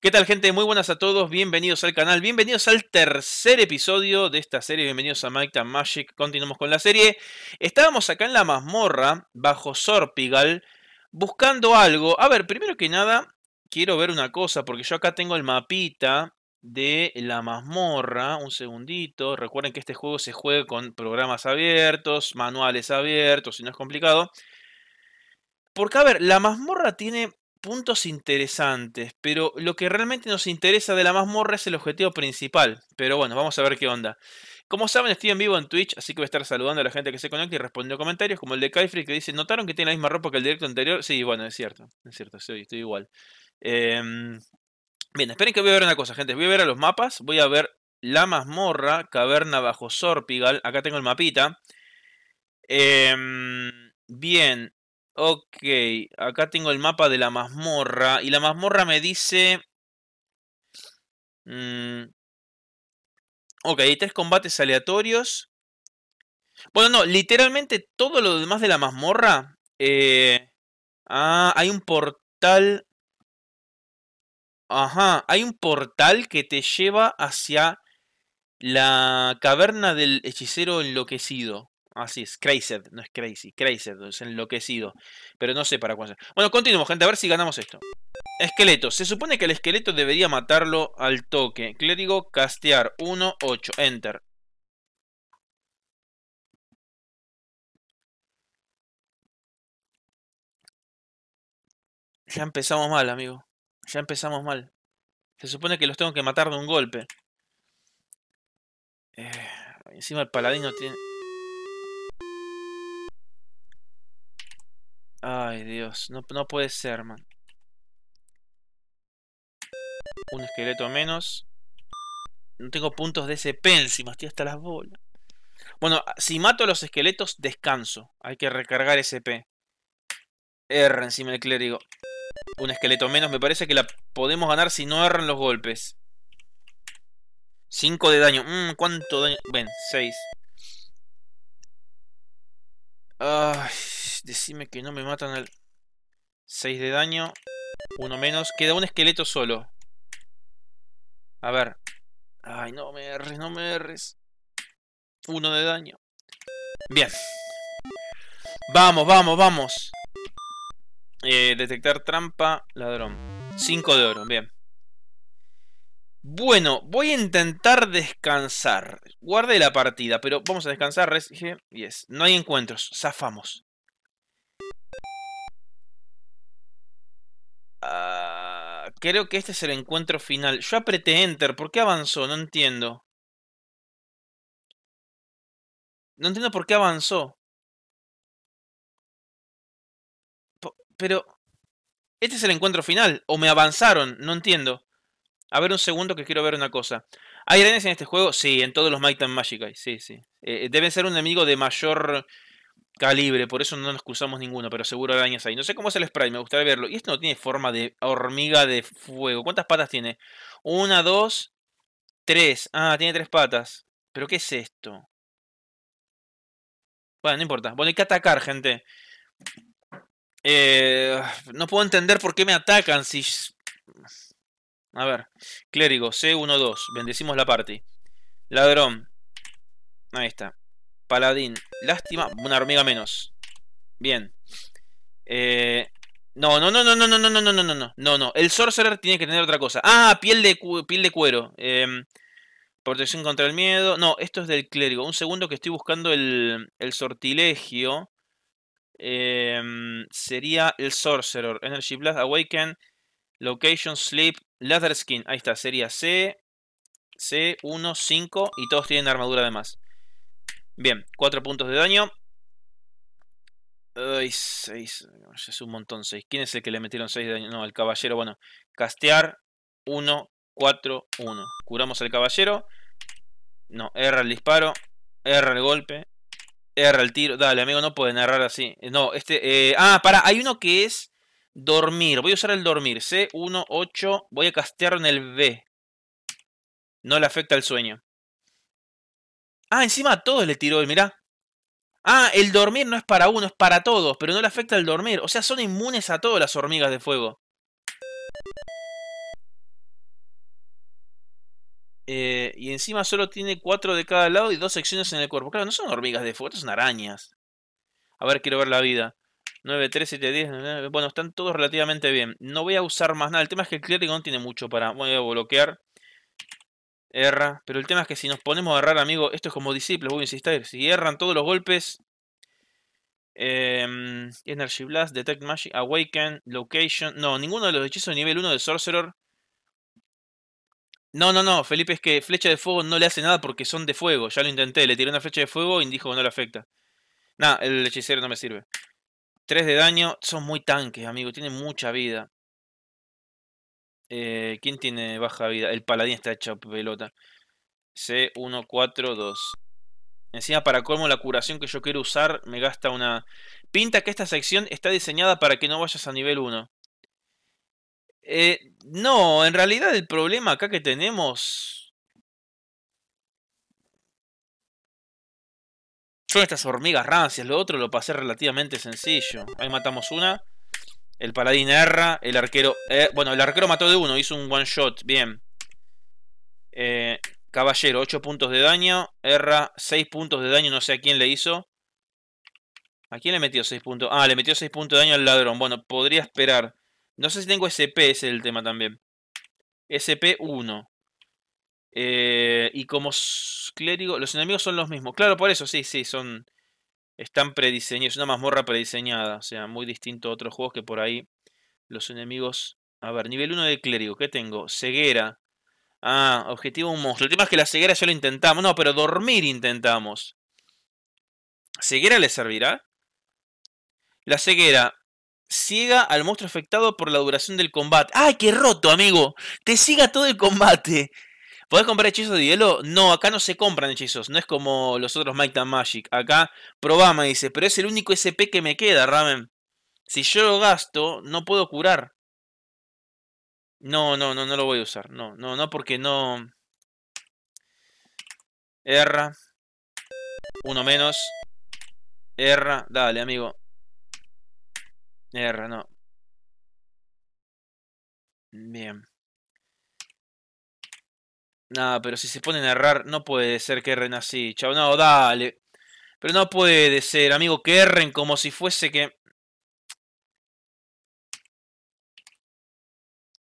¿Qué tal gente? Muy buenas a todos, bienvenidos al canal, bienvenidos al tercer episodio de esta serie, bienvenidos a Mike Magic, continuamos con la serie. Estábamos acá en la mazmorra, bajo Sorpigal, buscando algo. A ver, primero que nada, quiero ver una cosa, porque yo acá tengo el mapita de la mazmorra, un segundito, recuerden que este juego se juega con programas abiertos, manuales abiertos, y no es complicado. Porque, a ver, la mazmorra tiene puntos interesantes, pero lo que realmente nos interesa de la mazmorra es el objetivo principal. Pero bueno, vamos a ver qué onda. Como saben, estoy en vivo en Twitch, así que voy a estar saludando a la gente que se conecta y respondiendo comentarios, como el de Kaifri que dice, ¿notaron que tiene la misma ropa que el directo anterior? Sí, bueno, es cierto, es cierto, estoy, estoy igual. Em, bien, esperen que voy a ver una cosa, gente. Voy a ver a los mapas, voy a ver la mazmorra, caverna bajo Sorpigal, acá tengo el mapita. Em, bien, Ok, acá tengo el mapa de la mazmorra. Y la mazmorra me dice... Mm, ok, hay tres combates aleatorios. Bueno, no, literalmente todo lo demás de la mazmorra. Eh, ah, hay un portal. Ajá, hay un portal que te lleva hacia la caverna del hechicero enloquecido. Así es, crazed, no es crazy, crazed, es enloquecido. Pero no sé para cuándo. Bueno, continuemos, gente, a ver si ganamos esto. Esqueleto. Se supone que el esqueleto debería matarlo al toque. Clérigo, castear, 1, 8, enter. Ya empezamos mal, amigo. Ya empezamos mal. Se supone que los tengo que matar de un golpe. Eh, encima el paladino tiene... Ay, Dios. No, puede ser, man. Un esqueleto menos. No tengo puntos de SP encima. tío hasta las bolas. Bueno, si mato los esqueletos, descanso. Hay que recargar SP. R encima del clérigo. Un esqueleto menos. Me parece que la podemos ganar si no erran los golpes. 5 de daño. Mmm, ¿Cuánto daño? Ven, seis. Ay... Decime que no me matan al... 6 de daño. Uno menos. Queda un esqueleto solo. A ver. Ay, no me erres, no me erres. Uno de daño. Bien. Vamos, vamos, vamos. Eh, detectar trampa, ladrón. 5 de oro, bien. Bueno, voy a intentar descansar. Guardé la partida, pero vamos a descansar. es No hay encuentros, zafamos. Ah, creo que este es el encuentro final. Yo apreté Enter. ¿Por qué avanzó? No entiendo. No entiendo por qué avanzó. pero... ¿Este es el encuentro final? ¿O me avanzaron? No entiendo. A ver un segundo que quiero ver una cosa. ¿Hay renes en este juego? Sí, en todos los Might and Magic Sí, sí. Eh, deben ser un enemigo de mayor calibre, por eso no nos cruzamos ninguno, pero seguro arañas ahí. No sé cómo es el spray me gustaría verlo. Y esto no tiene forma de hormiga de fuego. ¿Cuántas patas tiene? Una, dos, tres. Ah, tiene tres patas. ¿Pero qué es esto? Bueno, no importa. Bueno, hay que atacar, gente. Eh, no puedo entender por qué me atacan si... A ver. Clérigo, c 2 Bendecimos la party. Ladrón. Ahí está. Paladín. Lástima, una hormiga menos. Bien. no, no, no, no, no, no, no, no, no, no, no, no, no, El sorcerer tiene que tener otra cosa. Ah, piel de, piel de cuero. protección contra el miedo. No, esto es del clérigo. Un segundo que estoy buscando el, sortilegio. sería el sorcerer. Energy Blast, Awaken, Location, Sleep, Leather Skin. Ahí está, sería C, C1, 5 y todos tienen armadura además. Bien, 4 puntos de daño. Ay, 6. Es un montón 6. ¿Quién es el que le metieron 6 de daño? No, el caballero. Bueno, castear 1, 4, 1. Curamos al caballero. No, erra el disparo. Erra el golpe. Erra el tiro. Dale, amigo, no pueden errar así. Eh, no, este... Eh, ah, para, hay uno que es dormir. Voy a usar el dormir. C1, 8. Voy a castear en el B. No le afecta el sueño. Ah, encima a todos le tiró Mira, mirá. Ah, el dormir no es para uno, es para todos, pero no le afecta el dormir. O sea, son inmunes a todas las hormigas de fuego. Eh, y encima solo tiene cuatro de cada lado y dos secciones en el cuerpo. Claro, no son hormigas de fuego, son arañas. A ver, quiero ver la vida. 9, 3, 7, 10. Bueno, están todos relativamente bien. No voy a usar más nada. El tema es que el clérigo no tiene mucho para... Voy a bloquear erra. Pero el tema es que si nos ponemos a errar, amigo, esto es como discípulos, voy a insistir. Si erran todos los golpes. Em, Energy Blast, Detect Magic, Awaken, Location. No, ninguno de los hechizos de nivel 1 de Sorcerer. No, no, no, Felipe, es que flecha de fuego no le hace nada porque son de fuego. Ya lo intenté, le tiré una flecha de fuego y dijo que no le afecta. Nah, el hechicero no me sirve. 3 de daño, son muy tanques, amigo, tienen mucha vida. Eh, ¿Quién tiene baja vida? El paladín está hecho pelota. C142. Encima, para colmo, la curación que yo quiero usar me gasta una... Pinta que esta sección está diseñada para que no vayas a nivel 1. Eh, no, en realidad el problema acá que tenemos... Son estas hormigas rancias, lo otro lo pasé relativamente sencillo. Ahí matamos una. El paladín erra. El arquero. Eh, bueno, el arquero mató de uno. Hizo un one shot. Bien. Eh, caballero, 8 puntos de daño. Erra, 6 puntos de daño. No sé a quién le hizo. ¿A quién le metió 6 puntos? Ah, le metió 6 puntos de daño al ladrón. Bueno, podría esperar. No sé si tengo SP, ese es el tema también. SP1. Eh, y como clérigo, los enemigos son los mismos. Claro, por eso, sí, sí, son están prediseñados, es una mazmorra prediseñada, o sea, muy distinto a otros juegos que por ahí los enemigos... A ver, nivel 1 de clérigo, ¿qué tengo? Ceguera. Ah, objetivo un monstruo. El tema es que la ceguera ya lo intentamos. No, pero dormir intentamos. ¿Ceguera le servirá? La ceguera ciega al monstruo afectado por la duración del combate. ¡Ay, qué roto, amigo! Te siga todo el combate. ¿Podés comprar hechizos de hielo? No, acá no se compran hechizos, no es como los otros Might and Magic. Acá probá, me dice, pero es el único SP que me queda, Ramen. Si yo lo gasto, no puedo curar. No, no, no, no lo voy a usar. No, no, no, porque no... Erra. Uno menos. Erra. Dale, amigo. R, no. Bien. Nada, pero si se ponen a errar, no puede ser que erren así, chao. No, dale. Pero no puede ser, amigo, que erren como si fuese que...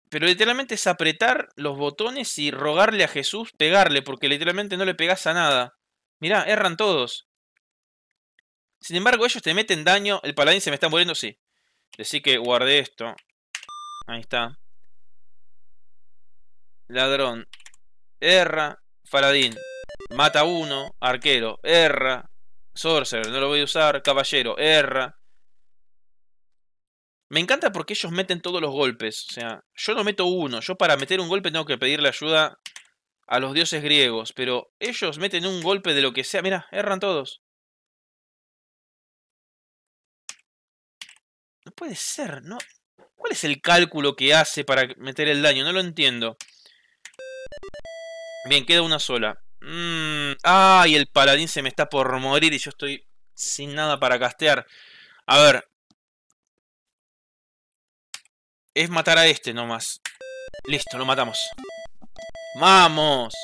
Pero literalmente es apretar los botones y rogarle a Jesús pegarle, porque literalmente no le pegas a nada. Mirá, erran todos. Sin embargo, ellos te meten daño. El paladín se me está muriendo, sí. Decí que guardé esto. Ahí está. Ladrón erra, Faladín, mata uno, arquero, erra, sorcerer, no lo voy a usar, caballero, erra. Me encanta porque ellos meten todos los golpes, o sea, yo no meto uno, yo para meter un golpe tengo que pedirle ayuda a los dioses griegos, pero ellos meten un golpe de lo que sea, mira, erran todos. No puede ser, ¿no? ¿Cuál es el cálculo que hace para meter el daño? No lo entiendo. Bien, queda una sola. Mm, ¡Ay! el paladín se me está por morir y yo estoy sin nada para castear. A ver. Es matar a este nomás. Listo, lo matamos. ¡Vamos!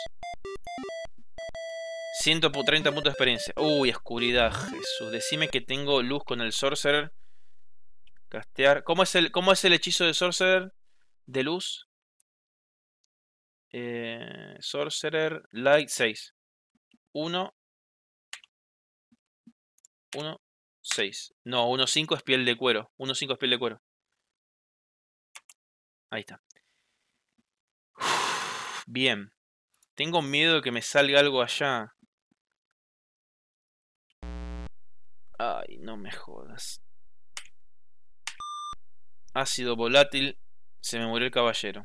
130 puntos de experiencia. Uy, oscuridad, Jesús. Decime que tengo luz con el Sorcerer. Castear. ¿Cómo es el, cómo es el hechizo de Sorcerer? De luz. Eh, Sorcerer Light 6. 1. 1, 6. No, 1, 5 es piel de cuero. 1, 5 es piel de cuero. Ahí está. bien. Tengo miedo de que me salga algo allá. Ay, no me jodas. Ácido volátil. Se me murió el caballero.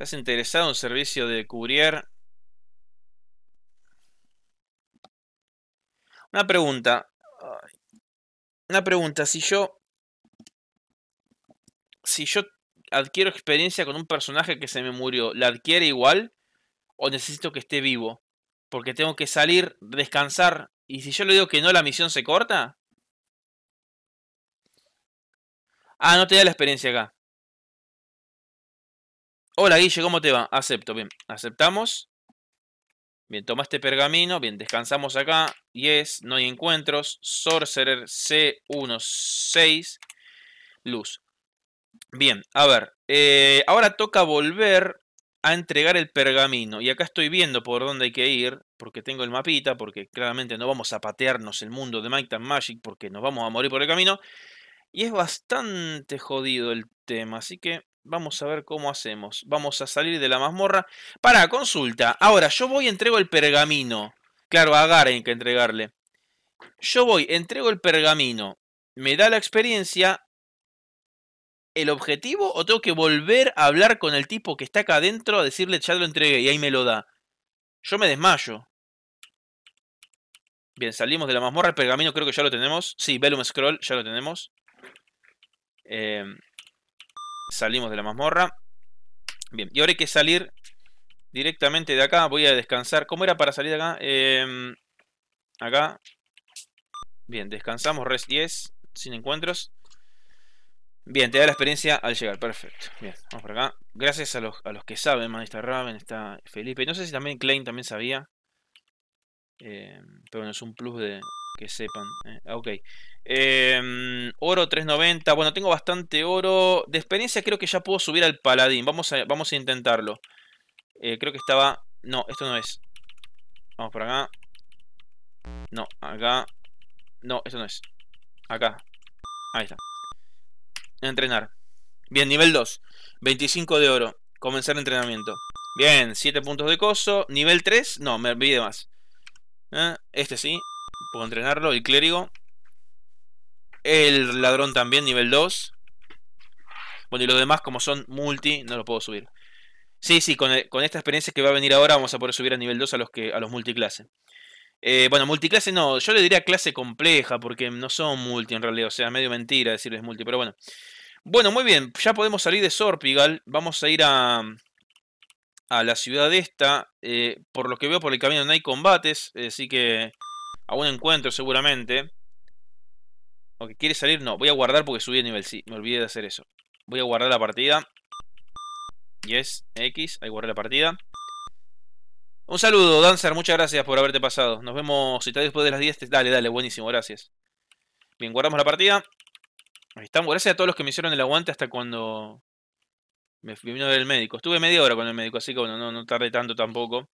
¿Estás interesado en un servicio de courier? Una pregunta. Una pregunta. Si yo. Si yo adquiero experiencia con un personaje que se me murió, ¿la adquiere igual? ¿O necesito que esté vivo? Porque tengo que salir, descansar. Y si yo le digo que no, la misión se corta. Ah, no te da la experiencia acá. Hola Guille, ¿cómo te va? Acepto, bien, aceptamos. Bien, toma este pergamino, bien, descansamos acá. y es no hay encuentros. Sorcerer C16, luz. Bien, a ver, eh, ahora toca volver a entregar el pergamino. Y acá estoy viendo por dónde hay que ir, porque tengo el mapita, porque claramente no vamos a patearnos el mundo de Might and Magic, porque nos vamos a morir por el camino. Y es bastante jodido el tema, así que Vamos a ver cómo hacemos. Vamos a salir de la mazmorra. Para, consulta. Ahora, yo voy y entrego el pergamino. Claro, a Garen que entregarle. Yo voy, entrego el pergamino. Me da la experiencia. ¿El objetivo? ¿O tengo que volver a hablar con el tipo que está acá adentro a decirle ya lo entregué y ahí me lo da? Yo me desmayo. Bien, salimos de la mazmorra. El pergamino creo que ya lo tenemos. Sí, Velum Scroll ya lo tenemos. Eh, Salimos de la mazmorra. Bien, y ahora hay que salir directamente de acá. Voy a descansar. ¿Cómo era para salir de acá? Em, acá. Bien, descansamos. Res 10. Sin encuentros. Bien, te da la experiencia al llegar. Perfecto. Bien, vamos por acá. Gracias a los, que saben, man, Raven, está Felipe. No sé si también Klein también sabía. Eh, pero bueno, es un plus de que sepan. Eh, ah, ok. Em, oro 390. Bueno, tengo bastante oro. De experiencia creo que ya puedo subir al paladín. Vamos a, vamos a intentarlo. Eh, creo que estaba... No, esto no es. Vamos por acá. No, acá. No, esto no es. Acá. Ahí está. Entrenar. Bien, nivel 2. 25 de oro. Comenzar entrenamiento. Bien, 7 puntos de coso. Nivel 3. No, me olvidé más. Ah, este sí. Puedo entrenarlo. El clérigo. El ladrón también, nivel 2. Bueno, y los demás, como son multi, no lo puedo subir. Sí, sí, con, esta experiencia que va a venir ahora vamos a poder subir a nivel 2 a los, que, a los multiclase. Eh, bueno, multiclase no, yo le diría clase compleja porque no son multi en realidad, o sea, medio mentira decirles multi, pero bueno. Bueno, muy bien, ya podemos salir de Sorpigal, vamos a ir a, a la ciudad esta. Eh, por lo que veo por el camino no hay combates, así que a un encuentro seguramente. Aunque quiere salir, no. Voy a guardar porque subí de nivel, sí. Me olvidé de hacer eso. Voy a guardar la partida. Yes, X. Ahí guardé la partida. Un saludo, Dancer. Muchas gracias por haberte pasado. Nos vemos, si está después de las 10. Dale, dale. Buenísimo, gracias. Bien, guardamos la partida. Ahí estamos. Gracias a todos los que me hicieron el aguante hasta cuando me vino a el médico. Estuve media hora con el médico, así que bueno, no, no tardé tanto tampoco.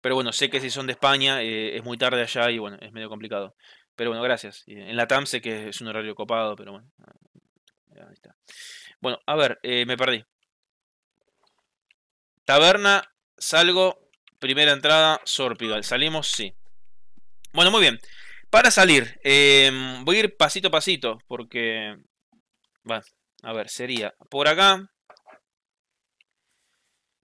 Pero bueno, sé que si son de España eh, es muy tarde allá y bueno, es medio complicado. Pero bueno, gracias. En la TAM sé que es un horario copado, pero bueno. Eh, bueno, a ver, eh, me perdí. Taberna, salgo, primera entrada, Sorpigal. ¿Salimos? Sí. Bueno, muy bien. Para salir, em, voy a ir pasito a pasito, porque... Bueno, a ver, sería por acá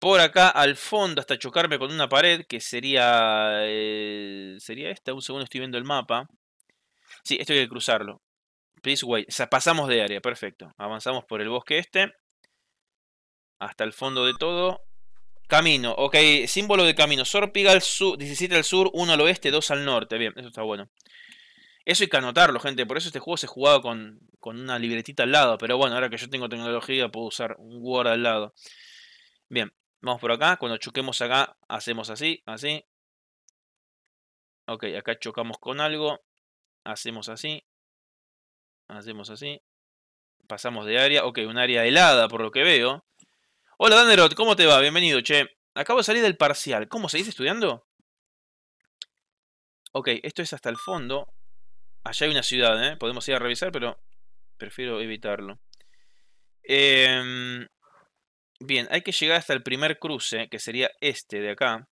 por acá al fondo hasta chocarme con una pared, que sería, eh, sería esta. Un segundo estoy viendo el mapa. Sí, esto hay que cruzarlo. Please wait. pasamos de área, perfecto. Avanzamos por el bosque este. Hasta el fondo de todo. Camino, ok, símbolo de camino. al sur, 17 al sur, 1 al oeste, 2 al norte. Bien, eso está bueno. Eso hay que anotarlo, gente. Por eso este juego se jugaba con, con una libretita al lado. Pero bueno, ahora que yo tengo tecnología, puedo usar un Word al lado. Bien, Vamos por acá. Cuando choquemos acá, hacemos así, así. Ok, acá chocamos con algo. Hacemos así. Hacemos así. Pasamos de área. Ok, un área helada por lo que veo. Hola danderot ¿cómo te va? Bienvenido, che. Acabo de salir del parcial. ¿Cómo seguís estudiando? Ok, esto es hasta el fondo. Allá hay una ciudad, ¿eh? Podemos ir a revisar, pero prefiero evitarlo. Eh, Bien, hay que llegar hasta el primer cruce, que sería este de acá.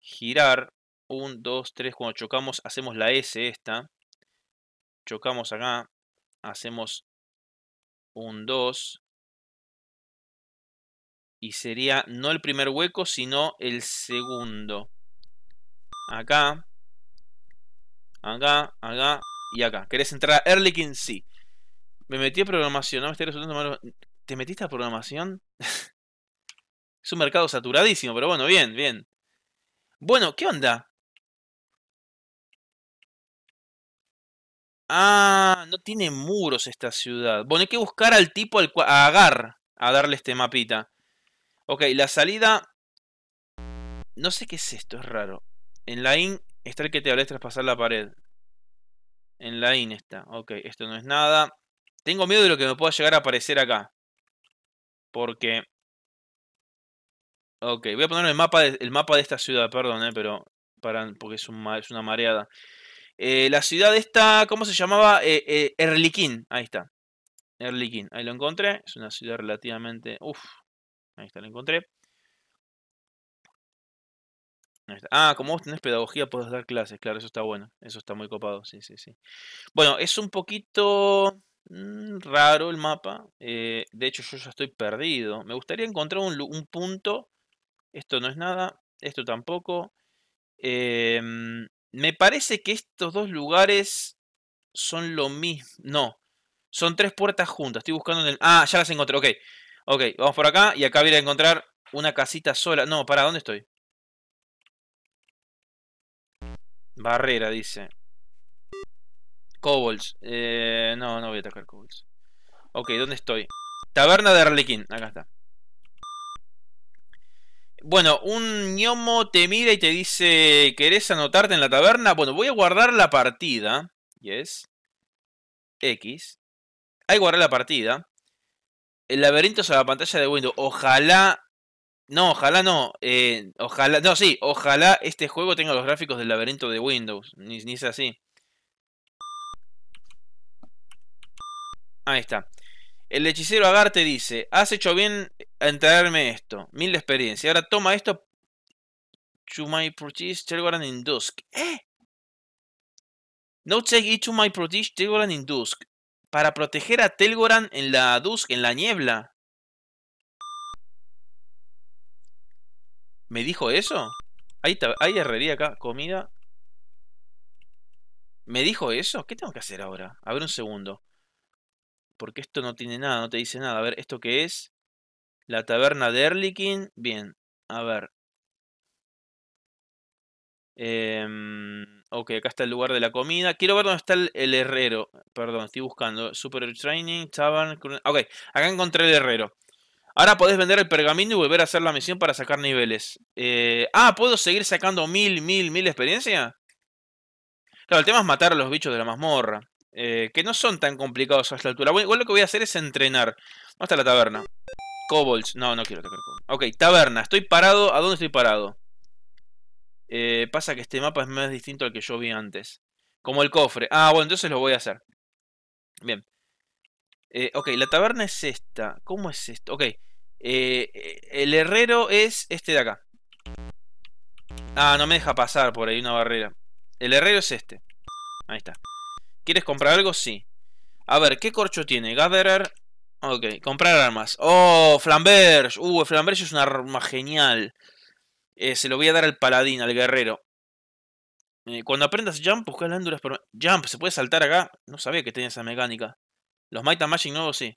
Girar. Un, dos, tres. Cuando chocamos, hacemos la S esta. Chocamos acá. Hacemos un 2. Y sería no el primer hueco, sino el segundo. Acá. Acá, acá y acá. ¿Querés entrar a Erlikin? Sí. Me metí a programación, no me estoy resultando malo te metiste a programación. es un mercado saturadísimo, pero bueno, bien, bien. Bueno, ¿qué onda? Ah, no tiene muros esta ciudad. Bueno, hay que buscar al tipo al cual. A A darle este mapita. Ok, la salida. No sé qué es esto, es raro. En la está el que te hablé traspasar la pared. En la IN está. Ok, esto no es nada. Tengo miedo de lo que me pueda llegar a aparecer acá. Porque. Ok, voy a poner el mapa de, mapa de esta ciudad, perdón, eh, pero. Para, porque es, es una mareada. Eh, la ciudad esta, ¿cómo se llamaba? Eh, eh, Erlikin, ahí está. Erlikin, ahí lo encontré. Es una ciudad relativamente. Uf, ahí está, lo encontré. Ah, como vos tenés pedagogía, podés dar clases, claro, eso está bueno. Eso está muy copado, sí, sí, sí. Bueno, es un poquito. Mm, raro el mapa. Eh, de hecho, yo ya estoy perdido. Me gustaría encontrar un, punto. Esto no es nada. Esto tampoco. Em, me parece que estos dos lugares son lo mismo. No. Son tres puertas juntas. Estoy buscando en el... Ah, ya las encontré. Ok. Ok, vamos por acá. Y acá voy a encontrar una casita sola. No, para, ¿dónde estoy? Barrera, dice. Cobolds, eh, no, no voy a atacar Cobolds. Ok, ¿dónde estoy? Taberna de Arlequín. Acá está. Bueno, un gnomo te mira y te dice, ¿querés anotarte en la taberna? Bueno, voy a guardar la partida. Yes. X. Ahí guardar la partida. El laberinto a la pantalla de Windows. Ojalá... No, ojalá no. Eh, ojalá... No, sí. Ojalá este juego tenga los gráficos del laberinto de Windows. Ni, ni es así. Ahí está. El hechicero Te dice, has hecho bien en traerme esto, mil experiencias experiencia. Ahora toma esto. To my protege Telgoran in Dusk. ¿Eh? No take it to my protege, Telgoran in Dusk. Para proteger a Telgoran en la Dusk, en la niebla. ¿Me dijo eso? Ahí hay herrería acá, comida. ¿Me dijo eso? ¿Qué tengo que hacer ahora? A ver un segundo. Porque esto no tiene nada, no te dice nada. A ver, ¿esto qué es? La taberna de Erlikin. Bien, a ver. Em, ok, acá está el lugar de la comida. Quiero ver dónde está el, herrero. Perdón, estoy buscando. Super Training, Tavern. Ok, acá encontré el herrero. Ahora podés vender el pergamino y volver a hacer la misión para sacar niveles. Eh, ah, ¿puedo seguir sacando mil, mil, mil experiencia? Claro, el tema es matar a los bichos de la mazmorra. Eh, que no son tan complicados a esta altura. igual lo que voy a hacer es entrenar. hasta la taberna. cobolds No, no quiero Ok, taberna. Estoy parado. ¿A dónde estoy parado? Eh, pasa que este mapa es más distinto al que yo vi antes. Como el cofre. Ah, bueno, entonces lo voy a hacer. Bien. Eh, ok, la taberna es esta. ¿Cómo es esto? Ok. el herrero es este de acá. Ah, no me deja pasar por ahí una barrera. El herrero es este. Ahí está. ¿Quieres comprar algo? Sí. A ver, ¿qué corcho tiene? Gatherer. Ok, comprar armas. ¡Oh! Flamberge. Uh, Flamberge es una arma genial. Eh, se lo voy a dar al paladín, al guerrero. Eh, cuando aprendas jump, busca lándulas por... Jump, ¿se puede saltar acá? No sabía que tenía esa mecánica. Los Might and Magic nuevos, sí.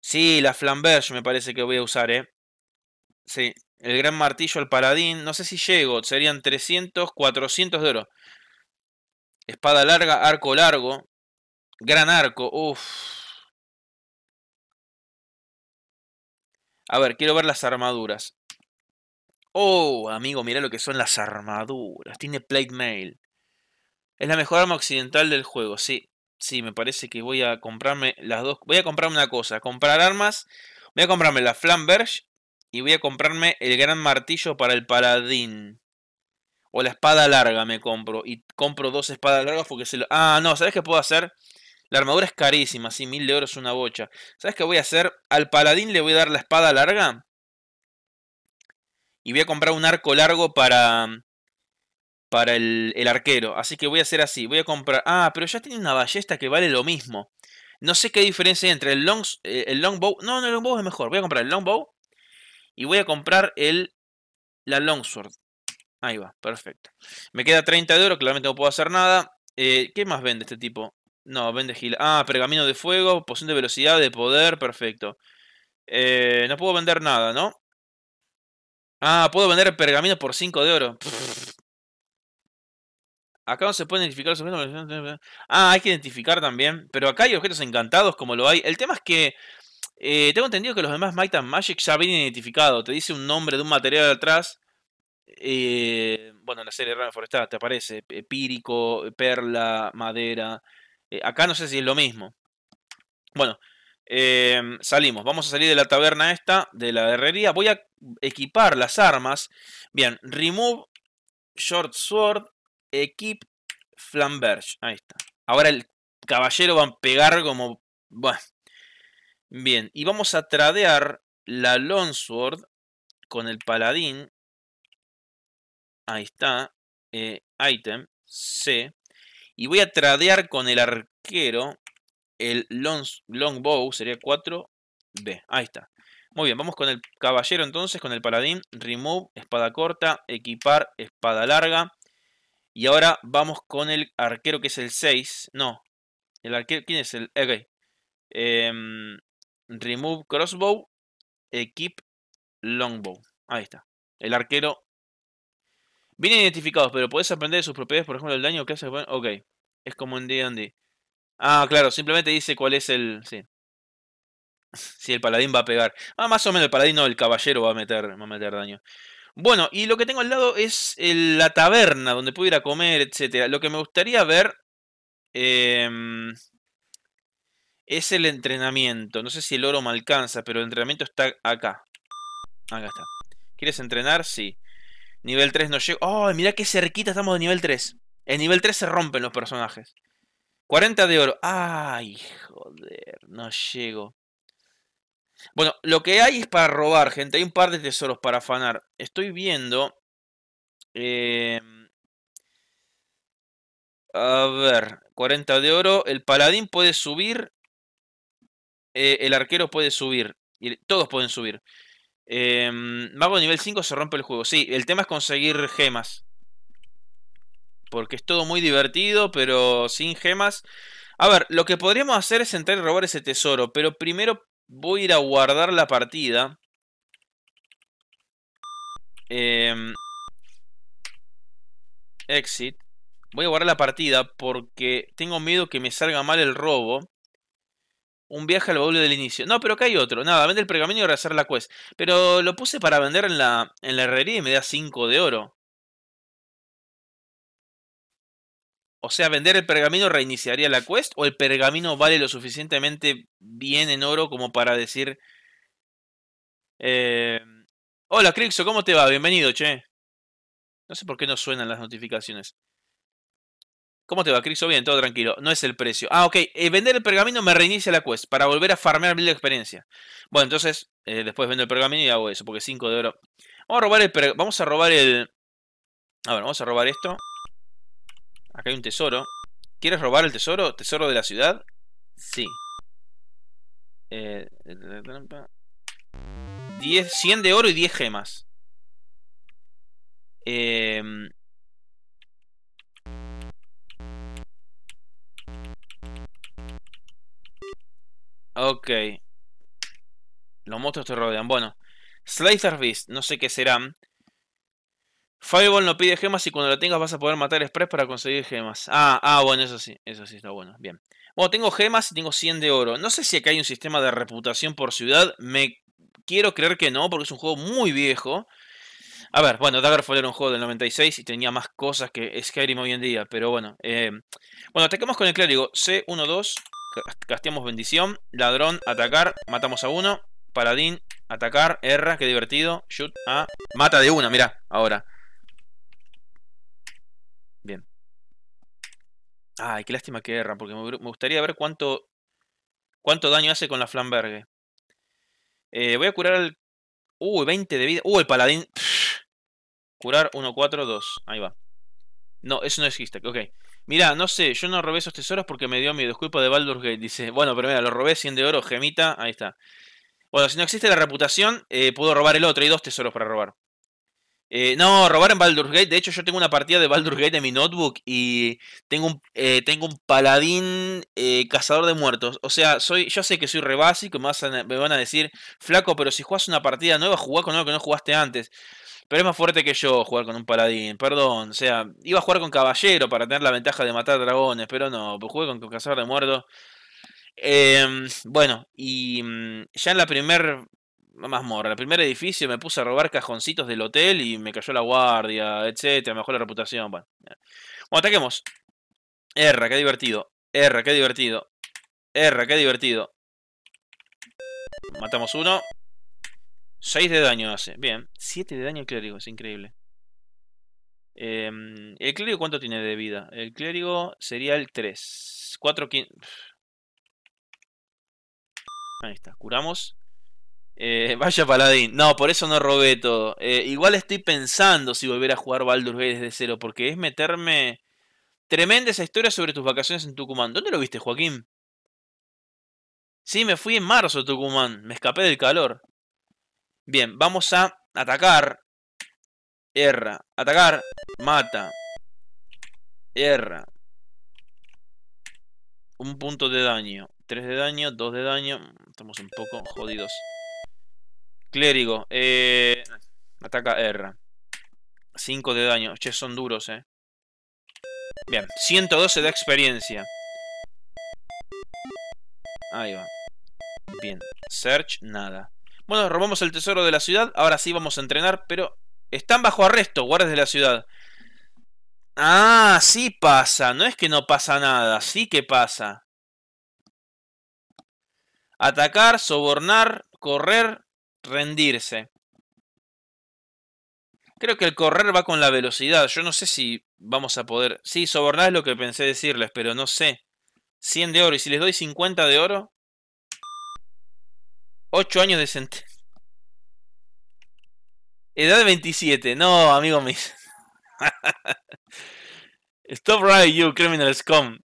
Sí, la Flamberge me parece que voy a usar, ¿eh? Sí, el gran martillo al paladín. No sé si llego. Serían 300, 400 de oro. Espada larga, arco largo. Gran arco. Uf. A ver, quiero ver las armaduras. Oh, amigo, mira lo que son las armaduras. Tiene plate mail. Es la mejor arma occidental del juego, sí. Sí, me parece que voy a comprarme las dos. Voy a comprarme una cosa. Comprar armas. Voy a comprarme la Flamberge. Y voy a comprarme el gran martillo para el paladín. O la espada larga me compro. Y compro dos espadas largas porque se lo... Ah, no, ¿sabes qué puedo hacer? La armadura es carísima, sí, mil de oro una bocha. ¿Sabes qué voy a hacer? Al paladín le voy a dar la espada larga. Y voy a comprar un arco largo para... Para el, arquero. Así que voy a hacer así. Voy a comprar... Ah, pero ya tiene una ballesta que vale lo mismo. No sé qué diferencia hay entre el, long, eh, el longbow... No, no, el longbow es mejor. Voy a comprar el longbow. Y voy a comprar el... La longsword. Ahí va, perfecto. Me queda 30 de oro, claramente no puedo hacer nada. Eh, ¿Qué más vende este tipo? No, vende gil. Ah, pergamino de fuego, poción de velocidad, de poder, perfecto. Eh, no puedo vender nada, ¿no? Ah, puedo vender pergamino por 5 de oro. Acá no se puede identificar los Ah, hay que identificar también. Pero acá hay objetos encantados como lo hay. El tema es que eh, tengo entendido que los demás Might and Magic ya vienen identificados. Te dice un nombre de un material atrás. Eh, bueno, en la serie Rana Forestada te aparece Pírico, Perla, Madera. Eh, acá no sé si es lo mismo. Bueno, em, salimos. Vamos a salir de la taberna esta, de la herrería. Voy a equipar las armas. Bien, remove short sword, equip flamberge. Ahí está. Ahora el caballero va a pegar como... Bueno. Bien, y vamos a tradear la sword con el paladín Ahí está. Eh, item. C. Y voy a tradear con el arquero. El longbow. sería 4B. Ahí está. Muy bien, vamos con el caballero entonces, con el paladín. Remove, espada corta, equipar, espada larga. Y ahora vamos con el arquero que es el 6. No. El arquero, ¿quién es el? Ok. Em, remove crossbow, equip longbow. Ahí está. El arquero bien identificados, pero puedes aprender de sus propiedades, por ejemplo, el daño que hace. Ok, es como en D&D. Ah, claro, simplemente dice cuál es el... Sí. Si el paladín va a pegar. Ah, más o menos el paladín, no, el caballero va a meter, va a meter daño. Bueno, y lo que tengo al lado es la taberna, donde puedo ir a comer, etc. Lo que me gustaría ver em, es el entrenamiento. No sé si el oro me alcanza, pero el entrenamiento está acá. Acá está. ¿Quieres entrenar? Sí. Nivel 3 no llego. Ay, mira qué cerquita estamos de nivel 3! En nivel 3 se rompen los personajes. 40 de oro. ¡Ay, joder! No llego. Bueno, lo que hay es para robar, gente. Hay un par de tesoros para afanar. Estoy viendo... Em, a ver, 40 de oro. El paladín puede subir. Eh, el arquero puede subir. todos pueden subir. Eh, mago nivel 5 se rompe el juego. Sí, el tema es conseguir gemas. Porque es todo muy divertido, pero sin gemas. A ver, lo que podríamos hacer es entrar y robar ese tesoro. Pero primero voy a ir a guardar la partida. Em, exit. Voy a guardar la partida porque tengo miedo que me salga mal el robo un viaje al baúl del inicio. No, pero acá hay otro. Nada, vende el pergamino y rehacer la quest. Pero lo puse para vender en la, en la herrería y me da 5 de oro. O sea, vender el pergamino reiniciaría la quest o el pergamino vale lo suficientemente bien en oro como para decir... Eh, Hola Crixo, ¿cómo te va? Bienvenido, che. No sé por qué no suenan las notificaciones. ¿Cómo te va, Cristo? Bien, todo tranquilo. No es el precio. Ah, ok. Eh, vender el pergamino me reinicia la quest para volver a farmear mil de experiencia. Bueno, entonces eh, después vendo el pergamino y hago eso, porque 5 de oro. Vamos a robar el Vamos a robar el... A ver, vamos a robar esto. Acá hay un tesoro. ¿Quieres robar el tesoro? ¿Tesoro de la ciudad? Sí. Eh... 10, 100 de oro y 10 gemas. Eh... Ok. Los monstruos te rodean. Bueno. Slicer Beast, no sé qué serán. Fireball no pide gemas y cuando la tengas vas a poder matar Express para conseguir gemas. Ah, ah, bueno, eso sí, eso sí está bueno. Bien. Bueno, tengo gemas y tengo 100 de oro. No sé si acá hay un sistema de reputación por ciudad. Me quiero creer que no, porque es un juego muy viejo. A ver, bueno, Daggerfall era un juego del 96 y tenía más cosas que Skyrim hoy en día, pero bueno. Eh, bueno, atacamos con el clérigo C12. Casteamos bendición. Ladrón, atacar. Matamos a uno. Paladín, atacar. Erra, qué divertido. Shoot a. Mata de una, mira ahora. Bien. Ay, qué lástima que erra, porque me gustaría ver cuánto. cuánto daño hace con la flambergue. Eh, voy a curar al. uh, 20 de vida. uh, el paladín. Curar 1, 4, 2. Ahí va. No, eso no existe. Ok. Mirá, no sé, yo no robé esos tesoros porque me dio mi disculpa de Baldur's Gate. Dice, bueno, pero mira, lo robé 100 de oro, gemita, ahí está. Bueno, si no existe la reputación, eh, puedo robar el otro. Hay dos tesoros para robar. Eh, no, robar en Baldur's Gate. De hecho, yo tengo una partida de Baldur's Gate en mi notebook y tengo un, eh, tengo un paladín cazador de muertos. O sea, soy, yo sé que soy rebásico, me, van a decir, flaco, pero si juegas una partida nueva, jugá con algo que no jugaste antes. Pero es más fuerte que yo jugar con un paladín, perdón. O sea, iba a jugar con caballero para tener la ventaja de matar dragones, pero no, pues jugué con, cazar cazador de muertos. Em, bueno, y mm, ya en la primer mazmorra, el primer edificio me puse a robar cajoncitos del hotel y me cayó la guardia, etcétera, mejor la reputación. Bueno, bueno ataquemos. Erra, qué divertido. Erra, qué divertido. Erra, qué divertido. Matamos uno. 6 de daño hace. Bien. 7 de daño el clérigo. Es increíble. Em, ¿El clérigo cuánto tiene de vida? El clérigo sería el 3. 4, 15. Ahí está. Curamos. Eh, vaya paladín. No, por eso no robé todo. Eh, igual estoy pensando si volver a jugar Baldur's Gate desde cero. Porque es meterme... Tremenda esa historia sobre tus vacaciones en Tucumán. ¿Dónde lo viste, Joaquín? Sí, me fui en marzo a Tucumán. Me escapé del calor. Bien, vamos a atacar. Erra. Atacar. Mata. Erra. Un punto de daño. Tres de daño, dos de daño. Estamos un poco jodidos. Clérigo. Eh, ataca erra Cinco de daño. Che, son duros, eh. Bien. 112 de experiencia. Ahí va. Bien. Search, nada. Bueno, robamos el tesoro de la ciudad, ahora sí vamos a entrenar, pero están bajo arresto, guardias de la ciudad. Ah, sí pasa, no es que no pasa nada, sí que pasa. Atacar, sobornar, correr, rendirse. Creo que el correr va con la velocidad. Yo no sé si vamos a poder... Sí, sobornar es lo que pensé decirles, pero no sé. 100 de oro. ¿Y si les doy 50 de oro? 8 años decente. Edad 27. No, amigo mío. Stop right, you criminals come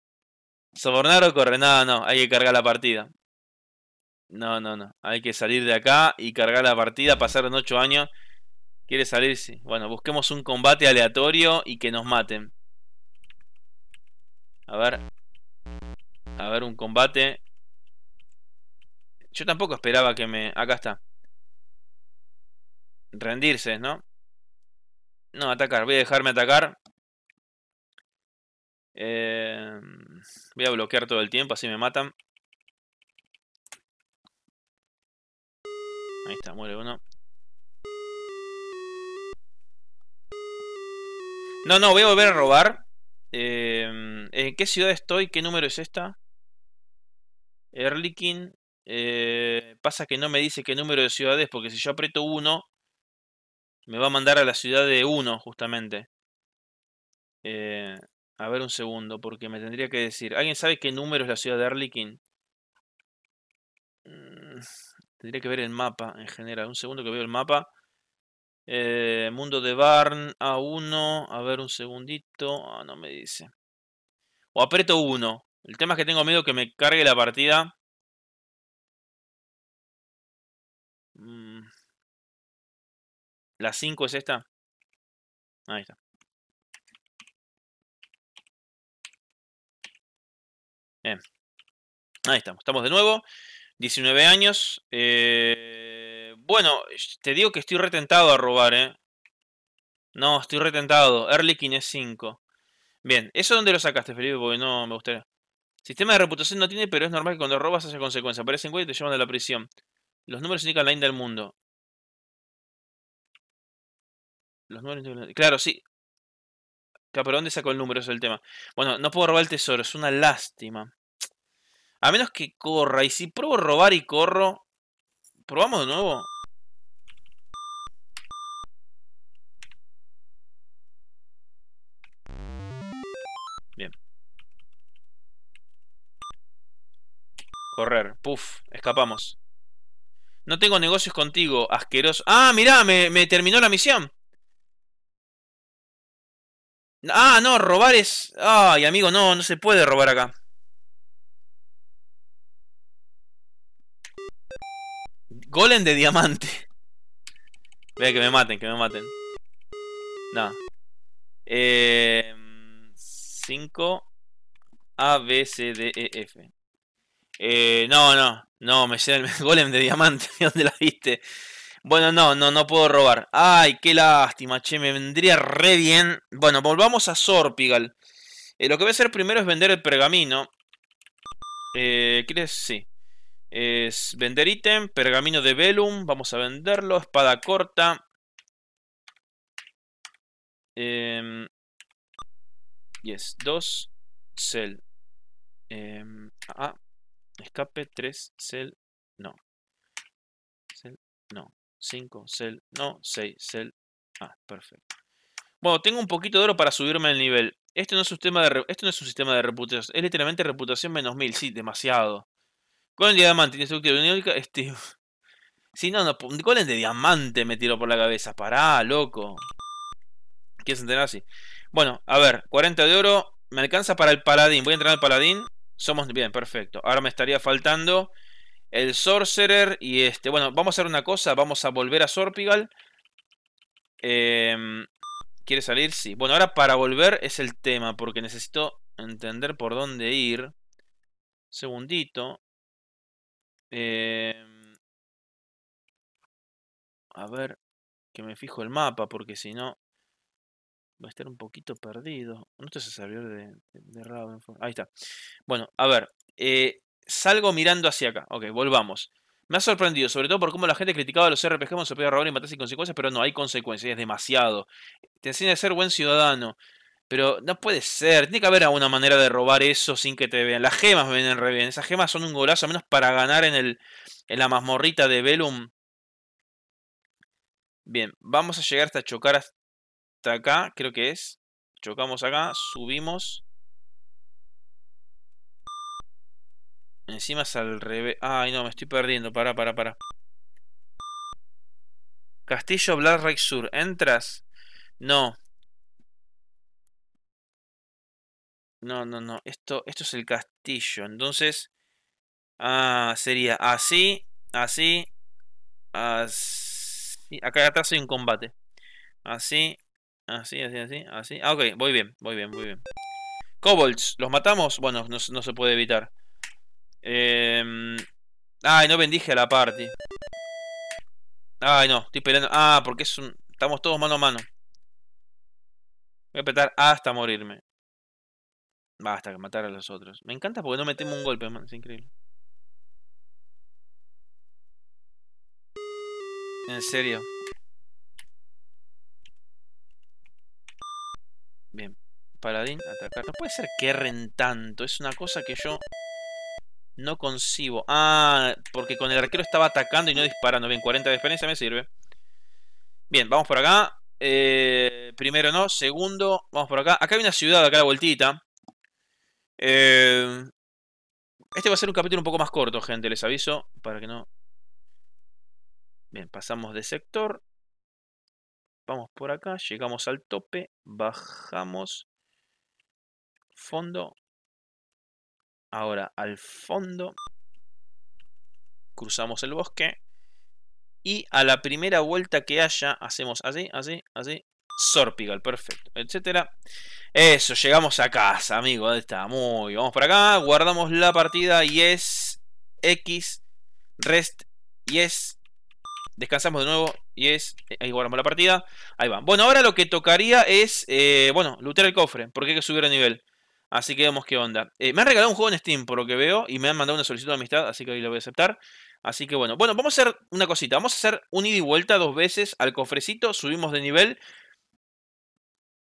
Sobornar o correr. No, no. Hay que cargar la partida. No, no, no. Hay que salir de acá y cargar la partida. Pasaron 8 años. ¿Quiere Sí. Bueno, busquemos un combate aleatorio y que nos maten. A ver. A ver, un combate. Yo tampoco esperaba que me... Acá está. Rendirse, ¿no? No, atacar. Voy a dejarme atacar. Eh, voy a bloquear todo el tiempo, así me matan. Ahí está, muere uno. No, no, voy a volver a robar. Eh, ¿En qué ciudad estoy? ¿Qué número es esta? Erlikin. Eh, pasa que no me dice qué número de ciudades, porque si yo aprieto 1, me va a mandar a la ciudad de 1, justamente. Eh, a ver un segundo, porque me tendría que decir. ¿Alguien sabe qué número es la ciudad de Arlequín? Mm, tendría que ver el mapa en general. Un segundo que veo el mapa. Eh, mundo de Barn A1. A ver un segundito. Ah, no me dice. O aprieto 1. El tema es que tengo miedo que me cargue la partida La 5 es esta. Ahí está. Ahí estamos. Estamos de nuevo. 19 años. Eh, bueno, te digo que estoy retentado a robar, ¿eh? No, estoy retentado. King es 5. Bien, ¿eso dónde lo sacaste, Felipe? Porque no me gustaría. Sistema de reputación no tiene, pero es normal que cuando robas haya consecuencias. Aparecen güey y te llevan a la prisión. Los números indican la INDA del mundo. Los números. Claro, sí. ¿Pero dónde sacó el número? es el tema. Bueno, no puedo robar el tesoro, es una lástima. A menos que corra. Y si pruebo robar y corro. ¿Probamos de nuevo? Bien. Correr. Puf. Escapamos. No tengo negocios contigo, asqueroso. ¡Ah, mirá! me terminó la misión. Ah, no, robar es... Ay, amigo, no, no se puede robar acá. Golem de diamante. Vea que me maten, que me maten. No. Eh, 5 A, B, C, D, E, F. Eh, no, no. No, me llega el golem de diamante. dónde la viste? Bueno, no, no, no puedo robar. Ay, qué lástima, che, me vendría re bien. Bueno, volvamos a Sorpigal. Eh, lo que voy a hacer primero es vender el pergamino. Eh, ¿Quieres? Sí. Es vender ítem, pergamino de Velum. Vamos a venderlo. Espada corta. Em, yes, 2. Cell. Em, ah, escape 3. Cell. No. Cell. No. 5, cel, no, 6, cel. Ah, perfecto. Bueno, tengo un poquito de oro para subirme el nivel. Esto no es un sistema de, esto no es sistema de reputación. Es literalmente reputación menos 1000. Sí, demasiado. con el diamante, indestructible, Este... Sí, no, no. el de diamante me tiró por la cabeza. Pará, loco. ¿Quieres entender así? Bueno, a ver. 40 de oro. Me alcanza para el paladín. Voy a entrar al paladín. Somos bien, perfecto. Ahora me estaría faltando el Sorcerer y este... Bueno, vamos a hacer una cosa, vamos a volver a Sorpigal. Em, ¿Quiere salir? Sí. Bueno, ahora para volver es el tema, porque necesito entender por dónde ir. Segundito. Em, a ver, que me fijo el mapa, porque si no... Va a estar un poquito perdido. No te se salió de, de, Ahí está. Bueno, a ver. Eh, salgo mirando hacia acá. Ok, volvamos. Me ha sorprendido, sobre todo por cómo la gente criticaba a los RPG cuando se puede robar y matar sin consecuencias, pero no hay consecuencias, es demasiado. Te enseña a ser buen ciudadano. Pero no puede ser, tiene que haber alguna manera de robar eso sin que te vean. Las gemas me vienen re bien, esas gemas son un golazo, al menos para ganar en, el, en la mazmorrita de Velum. Bien, vamos a llegar hasta chocar hasta acá, creo que es. Chocamos acá, subimos. Encima es al revés. Ay, no, me estoy perdiendo. Pará, pará, pará. Castillo Blarrake Sur. ¿Entras? No. No, no, no. Esto, esto es el castillo. Entonces... Ah, sería así, así, así. Acá atrás hay un combate. Así, así, así, así, así. Ah, ok, voy bien, voy bien, voy bien. Kobolds, ¿los matamos? Bueno, no, no se puede evitar. Eh... Ay, no bendije a la party. Ay, no, estoy peleando. Ah, porque es estamos todos mano a mano. Voy a apretar hasta morirme. Basta que matar a los otros. Me encanta porque no me temo un golpe, Es increíble. En serio. Bien. Paladín, atacar. No puede ser que erren tanto. Es una cosa que yo no concibo. Ah, porque con el arquero estaba atacando y no disparando. Bien, 40 de experiencia me sirve. Bien, vamos por acá. Eh, primero no, segundo, vamos por acá. Acá hay una ciudad, acá la vueltita. Eh, este va a ser un capítulo un poco más corto, gente, les aviso. Para que no... Bien, pasamos de sector. Vamos por acá, llegamos al tope, bajamos. Fondo, ahora al fondo, cruzamos el bosque y a la primera vuelta que haya hacemos así, así, así, Sorpigal, perfecto, etcétera. Eso, llegamos a casa, amigo, está, muy, vamos para acá, guardamos la partida, yes, x, rest, yes, descansamos de nuevo, yes, ahí guardamos la partida, ahí va. Bueno, ahora lo que tocaría es, eh, bueno, lootear el cofre, porque hay que subir el nivel. Así que vemos qué onda. Eh, me han regalado un juego en Steam, por lo que veo, y me han mandado una solicitud de amistad, así que hoy lo voy a aceptar. Así que bueno, bueno, vamos a hacer una cosita. Vamos a hacer un ida y vuelta dos veces al cofrecito, subimos de nivel.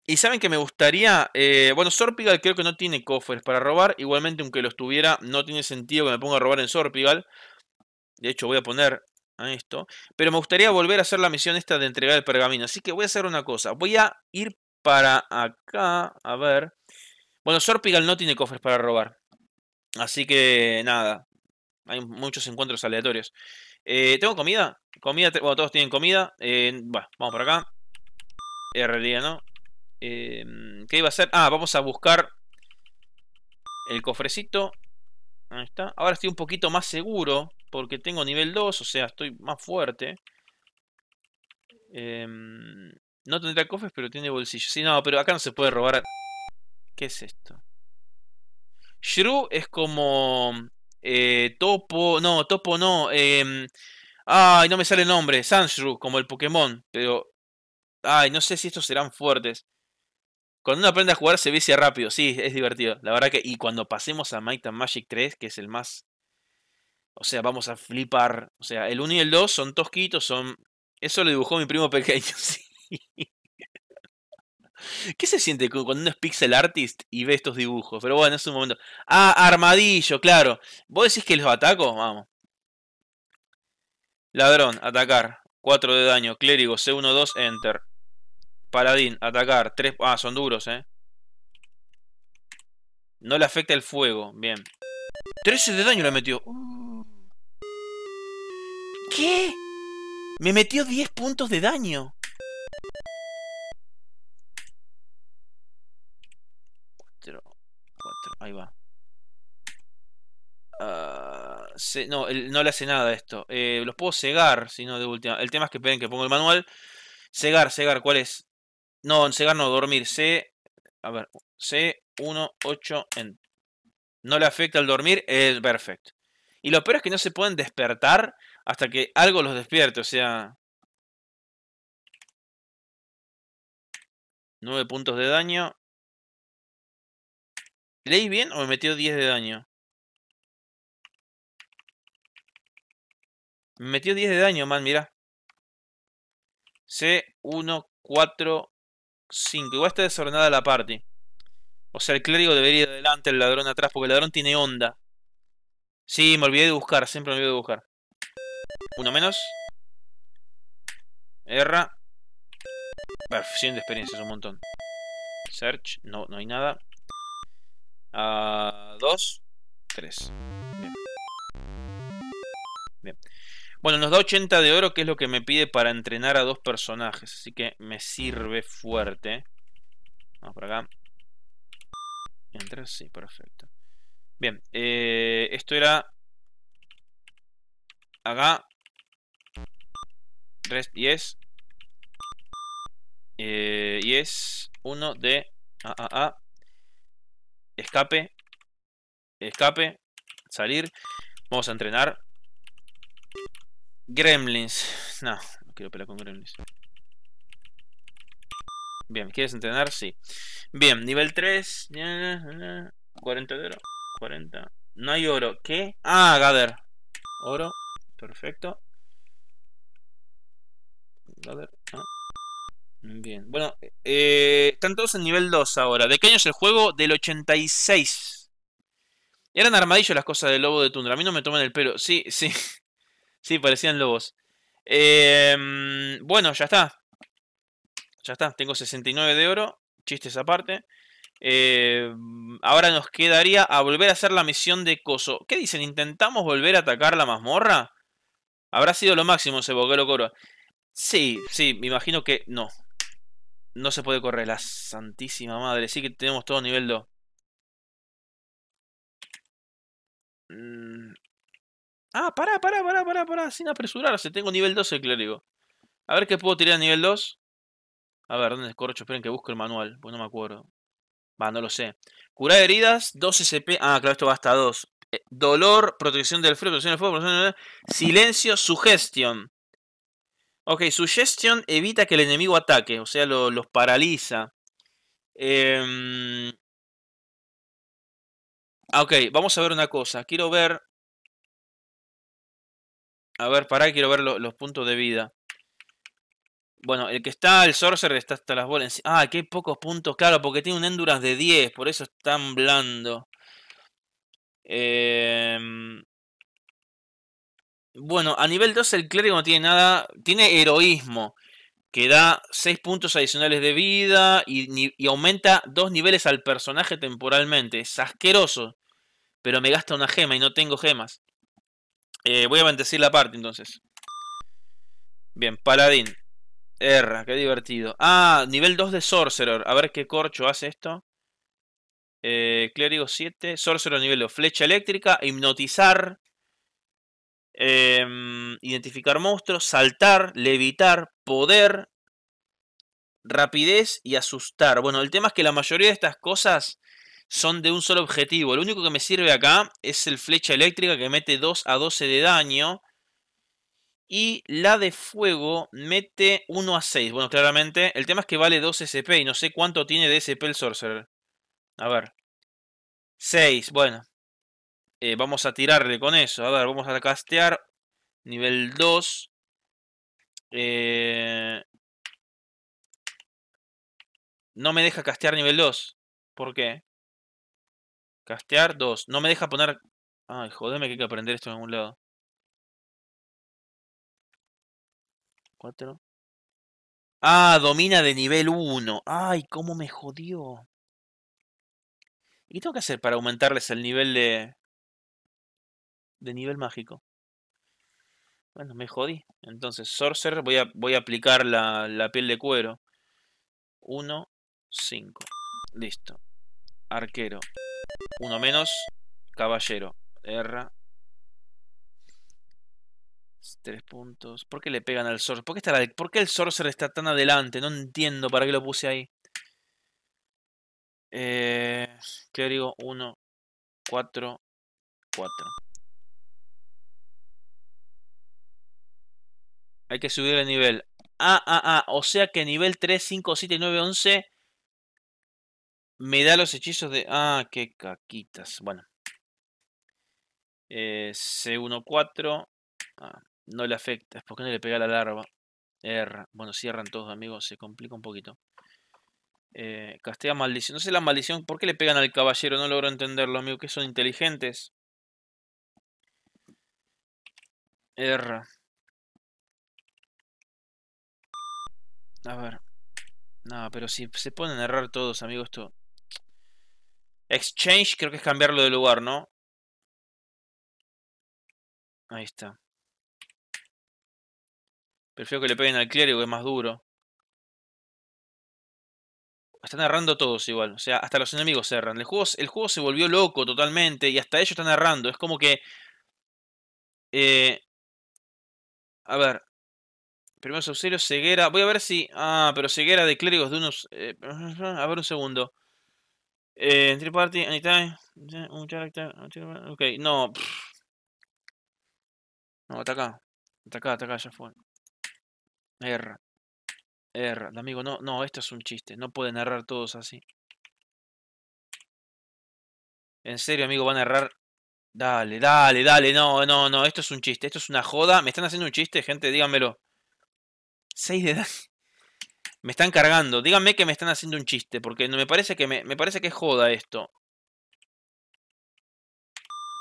Y saben que me gustaría... Eh, bueno, Sorpigal creo que no tiene cofres para robar. Igualmente, aunque los tuviera, no tiene sentido que me ponga a robar en Sorpigal. De hecho, voy a poner a esto. Pero me gustaría volver a hacer la misión esta de entregar el pergamino. Así que voy a hacer una cosa. Voy a ir para acá. A ver. Bueno, Sorpigal no tiene cofres para robar. Así que nada. Hay muchos encuentros aleatorios. Eh, ¿Tengo comida? Comida, bueno, todos tienen comida. Eh, bueno, vamos por acá. En realidad no. Em, ¿Qué iba a hacer? Ah, vamos a buscar el cofrecito. Ahí está. Ahora estoy un poquito más seguro porque tengo nivel 2, o sea, estoy más fuerte. Em, no tendría cofres, pero tiene bolsillo. Sí, no, pero acá no se puede robar. ¿Qué es esto? Shrew es como. Eh, topo. No, Topo no. Em, ay, no me sale el nombre. Sanshrew, como el Pokémon. Pero. Ay, no sé si estos serán fuertes. Cuando uno aprende a jugar se vicia rápido. Sí, es divertido. La verdad que. Y cuando pasemos a Might and Magic 3, que es el más. O sea, vamos a flipar. O sea, el 1 y el 2 son tosquitos, son. Eso lo dibujó mi primo pequeño, sí. ¿Qué se siente cuando uno es pixel artist y ve estos dibujos? Pero bueno, es un momento. Ah, armadillo, claro. ¿Vos decís que los ataco? Vamos. Ladrón, atacar. 4 de daño. Clérigo, C1, 2, enter. Paladín, atacar. 3... Ah, son duros, eh. No le afecta el fuego. Bien. 13 de daño le metió. ¿Qué? Me metió 10 puntos de daño. Ahí va. Ah, no, no le hace nada esto. Eh, los puedo cegar, si no, de última. El tema es que esperen que pongo el manual. Cegar, cegar, ¿cuál es? No, cegar no, dormir. C. A ver, C18 en. No le afecta el dormir, es perfecto. Y lo peor es que no se pueden despertar hasta que algo los despierte, o sea. 9 puntos de daño. ¿Leí bien o me metió 10 de daño? Me metió 10 de daño, man, mira. C1, 4, 5. Igual está desordenada la party. O sea, el clérigo debería ir adelante, el ladrón atrás, porque el ladrón tiene onda. Sí, me olvidé de buscar, siempre me olvido de buscar. Uno menos. Erra. Perfección de experiencia, es un montón. Search, no, no hay nada. A ah, dos, tres. Bien. Bueno, nos da 80 de oro, que es lo que me pide para entrenar a dos personajes. Así que me sirve fuerte. Vamos por acá. Entrar, sí, perfecto. Bien, eh, esto era... Acá. 3, eh, y es uno, 1 de... A, ah, A, ah, A. Escape. Escape. Salir. Vamos a entrenar. Gremlins. No, no quiero pelear con gremlins. Bien, ¿quieres entrenar? Sí. Bien, nivel 3. 40 de oro. 40. No hay oro. ¿Qué? Ah, Gather. Oro. Perfecto. Gather. Ah. Bien, bueno, eh, están todos en nivel 2 ahora. ¿De qué año es el juego? Del 86. Eran armadillos las cosas del lobo de tundra. A mí no me toman el pelo. Sí, sí. Sí, parecían lobos. Em, bueno, ya está. Ya está. Tengo 69 de oro. Chistes aparte. Em, ahora nos quedaría a volver a hacer la misión de Coso. ¿Qué dicen? ¿Intentamos volver a atacar la mazmorra? Habrá sido lo máximo ese boquero coro. Sí, sí, me imagino que no. No se puede correr, la santísima madre. Sí que tenemos todo nivel 2. Mm. Ah, pará, pará, pará, pará, pará. Sin apresurarse. Tengo nivel 2 el clérigo. A ver qué puedo tirar a nivel 2. A ver, ¿dónde es corcho? Esperen que busque el manual. Pues no me acuerdo. Va, no lo sé. Curar heridas, 2 SP. Ah, claro, esto va hasta 2. Eh, dolor, protección del frío, protección del fuego, protección del... Silencio, sugestión. Ok, Suggestion evita que el enemigo ataque, o sea, los paraliza. Em, ah, ok, vamos a ver una cosa. Quiero ver... A ver, pará, quiero ver los puntos de vida. Bueno, el que está, el Sorcerer, está hasta las bolas. Ah, qué pocos puntos. Claro, porque tiene un Enduras de 10, por eso está tan blando. Eh... Bueno, a nivel 2 el clérigo no tiene nada. Tiene heroísmo. Que da 6 puntos adicionales de vida. Y, aumenta 2 niveles al personaje temporalmente. Es asqueroso. Pero me gasta una gema y no tengo gemas. Eh, voy a bendecir la parte entonces. Bien, paladín. Erra, qué divertido. Ah, nivel 2 de Sorcerer. A ver qué corcho hace esto. Eh, clérigo 7. Sorcerer nivel 2. Flecha eléctrica. Hipnotizar. Em, identificar monstruos, saltar, levitar, poder, rapidez y asustar. Bueno, el tema es que la mayoría de estas cosas son de un solo objetivo. Lo único que me sirve acá es el flecha eléctrica que mete 2 a 12 de daño. Y la de fuego mete 1 a 6. Bueno, claramente. El tema es que vale 2 SP y no sé cuánto tiene de SP el Sorcerer. A ver. 6. Bueno, eh, vamos a tirarle con eso. A ver, vamos a castear. Nivel 2. Eh, no me deja castear nivel 2. ¿Por qué? Castear 2. No me deja poner... Ay, jodeme que hay que aprender esto en algún lado. 4. Ah, domina de nivel 1. Ay, cómo me jodió. ¿Y qué tengo que hacer para aumentarles el nivel de de nivel mágico. Bueno, me jodí. Entonces, Sorcerer, voy a, voy a aplicar la, piel de cuero. 1, 5. Listo. Arquero. Uno menos. Caballero. Erra. Tres puntos. ¿Por qué le pegan al Sorcerer? ¿Por qué, está ¿Por qué el Sorcerer está tan adelante? No entiendo para qué lo puse ahí. Eh, ¿Qué digo? 1, 4, 4. Hay que subir el nivel. Ah, ah, ah. O sea que nivel 3, 5, 7, 9, 11. Me da los hechizos de... Ah, qué caquitas. Bueno. Eh, C1, 4. Ah, no le afecta. ¿Por qué no le pega la larva? Erra. Bueno, cierran todos, amigos. Se complica un poquito. Eh, maldición. No sé la maldición. ¿Por qué le pegan al caballero? No logro entenderlo, amigo. Que son inteligentes. Erra. A ver. No, pero si se ponen a errar todos, amigos, esto. Exchange creo que es cambiarlo de lugar, ¿no? Ahí está. Prefiero que le peguen al clérigo, es más duro. Están narrando todos igual. O sea, hasta los enemigos erran. El juego, el juego se volvió loco totalmente y hasta ellos están errando. Es como que... Eh, a ver. Primeros auxilios, ceguera. Voy a ver si. Ah, pero ceguera de clérigos de unos. Eh, a ver un segundo. Eh, entry party, anytime. Un character. Ok, no. No, ataca. Ataca, ataca, ya fue. Erra. Erra. Amigo, no, no, esto es un chiste. No pueden errar todos así. En serio, amigo, van a errar. Dale, dale, dale. No, no, no. Esto es un chiste. Esto es una joda. ¿Me están haciendo un chiste, gente? Díganmelo. 6 de daño. Me están cargando. Díganme que me están haciendo un chiste, porque me parece que me, parece que joda esto.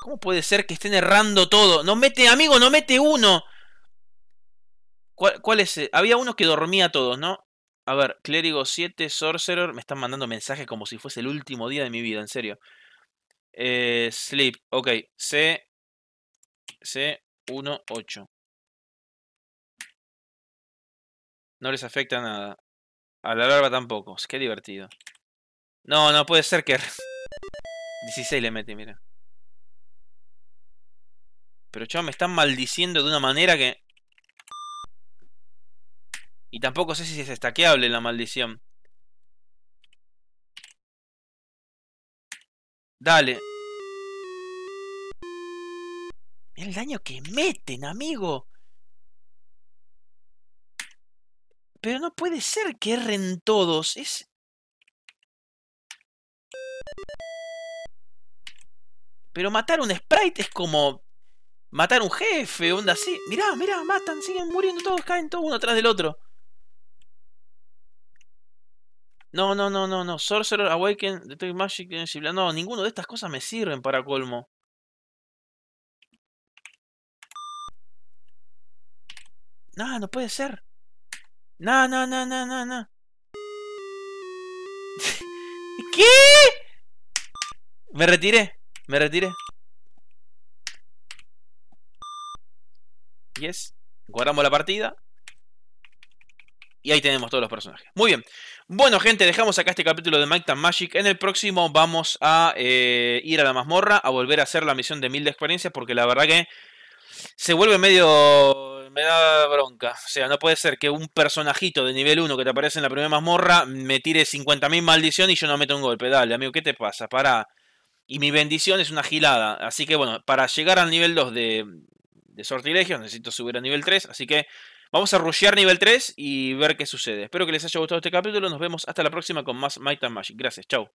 ¿Cómo puede ser que estén errando todo? No mete, amigo, no mete uno. ¿Cuál, es? E-? Había uno que dormía todos, ¿no? A ver, clérigo 7, sorcerer. Me están mandando mensajes como si fuese el último día de mi vida, en serio. Eh, sleep, ok. C, C, 1, 8. No les afecta nada. A la larva tampoco. Qué divertido. No, no puede ser que... 16 le mete, mira. Pero chaval, me están maldiciendo de una manera que... Y tampoco sé si es estaqueable la maldición. Dale. Mira el daño que meten, amigo. Pero no puede ser que erren todos. Es... Pero matar un sprite es como matar un jefe, onda así. Mirá, mirá, matan, siguen muriendo todos, caen todos uno atrás del otro. No, no, no, no, no. Sorcerer, Awaken, Detect Magic, No, ninguno de estas cosas me sirven para colmo. No, no puede ser. No, no, no, no, no, no. ¿Qué? Me retiré, me retiré. Yes. Guardamos la partida. Y ahí tenemos todos los personajes. Muy bien. Bueno, gente, dejamos acá este capítulo de Might Magic. En el próximo vamos a eh, ir a la mazmorra, a volver a hacer la misión de mil de experiencias, porque la verdad que se vuelve medio me da bronca. O sea, no puede ser que un personajito de nivel 1 que te aparece en la primera mazmorra me tire 50.000 maldición y yo no meto un golpe. Dale, amigo, ¿qué te pasa? Para Y mi bendición es una gilada. Así que bueno, para llegar al nivel 2 de, de sortilegios necesito subir a nivel 3. Así que vamos a rushear nivel 3 y ver qué sucede. Espero que les haya gustado este capítulo. Nos vemos hasta la próxima con más Might and Magic. Gracias, chao.